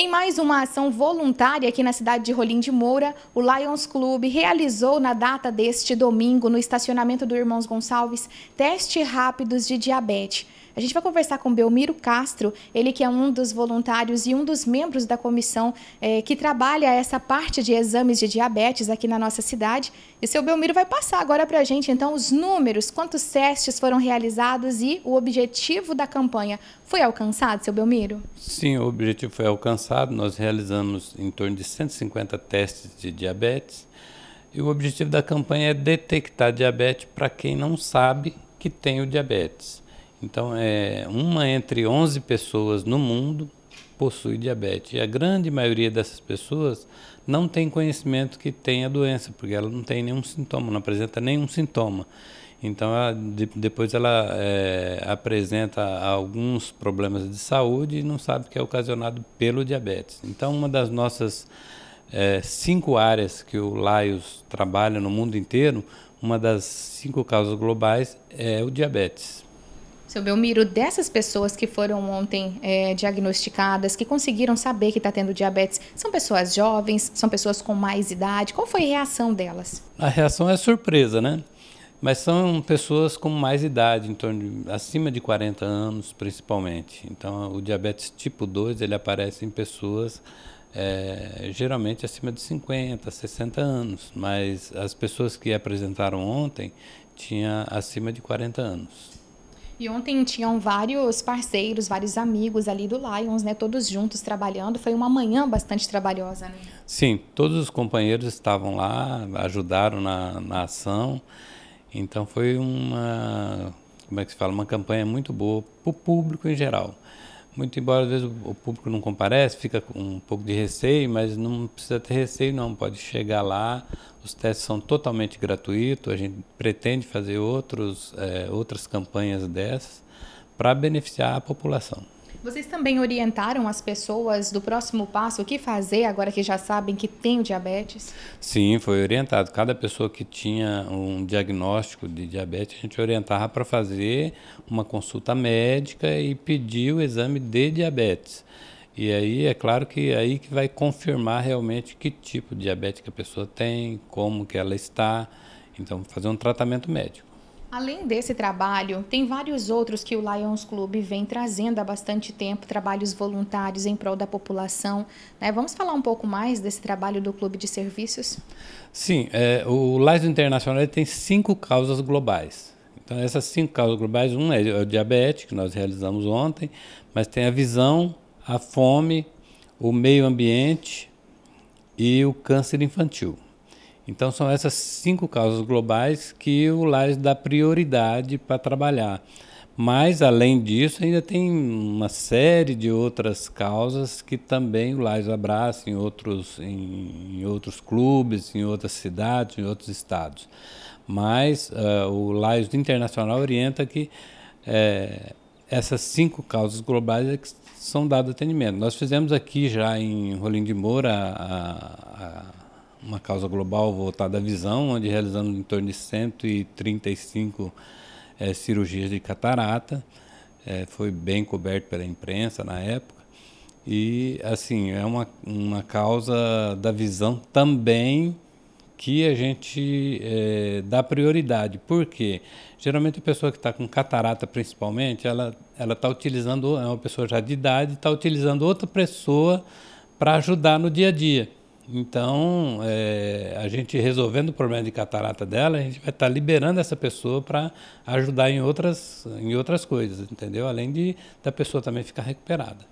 Em mais uma ação voluntária aqui na cidade de Rolim de Moura, o Lions Club realizou na data deste domingo, no estacionamento do Irmãos Gonçalves, teste rápidos de diabetes. A gente vai conversar com Belmiro Castro, ele que é um dos voluntários e um dos membros da comissão eh, que trabalha essa parte de exames de diabetes aqui na nossa cidade. E seu Belmiro vai passar agora para a gente, então, os números, quantos testes foram realizados e o objetivo da campanha. Foi alcançado, seu Belmiro? Sim, o objetivo foi alcançado. Nós realizamos em torno de 150 testes de diabetes. E o objetivo da campanha é detectar diabetes para quem não sabe que tem o diabetes. Então, é, uma entre 11 pessoas no mundo possui diabetes. E a grande maioria dessas pessoas não tem conhecimento que tem a doença, porque ela não tem nenhum sintoma, não apresenta nenhum sintoma. Então, ela, de, depois ela é, apresenta alguns problemas de saúde e não sabe que é ocasionado pelo diabetes. Então, uma das nossas é, cinco áreas que o Laios trabalha no mundo inteiro, uma das cinco causas globais é o diabetes. Seu Belmiro, dessas pessoas que foram ontem é, diagnosticadas, que conseguiram saber que está tendo diabetes, são pessoas jovens, são pessoas com mais idade? Qual foi a reação delas? A reação é surpresa, né? Mas são pessoas com mais idade, em torno de, acima de 40 anos, principalmente. Então, o diabetes tipo 2 ele aparece em pessoas é, geralmente acima de 50, 60 anos, mas as pessoas que apresentaram ontem tinha acima de 40 anos. E ontem tinham vários parceiros, vários amigos ali do Lions, né? Todos juntos trabalhando. Foi uma manhã bastante trabalhosa, né? Sim, todos os companheiros estavam lá, ajudaram na, na ação. Então foi uma, como é que se fala, uma campanha muito boa para o público em geral. Muito embora às vezes o público não comparece, fica com um pouco de receio, mas não precisa ter receio não, pode chegar lá, os testes são totalmente gratuitos, a gente pretende fazer outros, é, outras campanhas dessas para beneficiar a população. Vocês também orientaram as pessoas do próximo passo, o que fazer agora que já sabem que tem o diabetes? Sim, foi orientado. Cada pessoa que tinha um diagnóstico de diabetes, a gente orientava para fazer uma consulta médica e pedir o exame de diabetes. E aí é claro que é aí que vai confirmar realmente que tipo de diabetes que a pessoa tem, como que ela está. Então, fazer um tratamento médico. Além desse trabalho, tem vários outros que o Lions Club vem trazendo há bastante tempo, trabalhos voluntários em prol da população. Né? Vamos falar um pouco mais desse trabalho do Clube de Serviços? Sim, é, o Lions Internacional tem cinco causas globais. Então, essas cinco causas globais, um é o diabetes, que nós realizamos ontem, mas tem a visão, a fome, o meio ambiente e o câncer infantil. Então, são essas cinco causas globais que o Laios dá prioridade para trabalhar. Mas, além disso, ainda tem uma série de outras causas que também o Laios abraça em outros, em, em outros clubes, em outras cidades, em outros estados. Mas uh, o LAS Internacional orienta que é, essas cinco causas globais é que são dado atendimento. Nós fizemos aqui já em Rolim de Moura a, a uma causa global voltada à visão, onde realizando em torno de 135 é, eh, cirurgias de catarata. É, foi bem coberto pela imprensa na época. E, assim, é uma, uma causa da visão também que a gente é, dá prioridade. Por quê? Geralmente a pessoa que está com catarata, principalmente, ela está utilizando, é uma pessoa já de idade, está utilizando outra pessoa para ajudar no dia a dia. Então, é, a gente resolvendo o problema de catarata dela, a gente vai estar tá liberando essa pessoa para ajudar em outras, em outras coisas, entendeu? Além de da pessoa também ficar recuperada.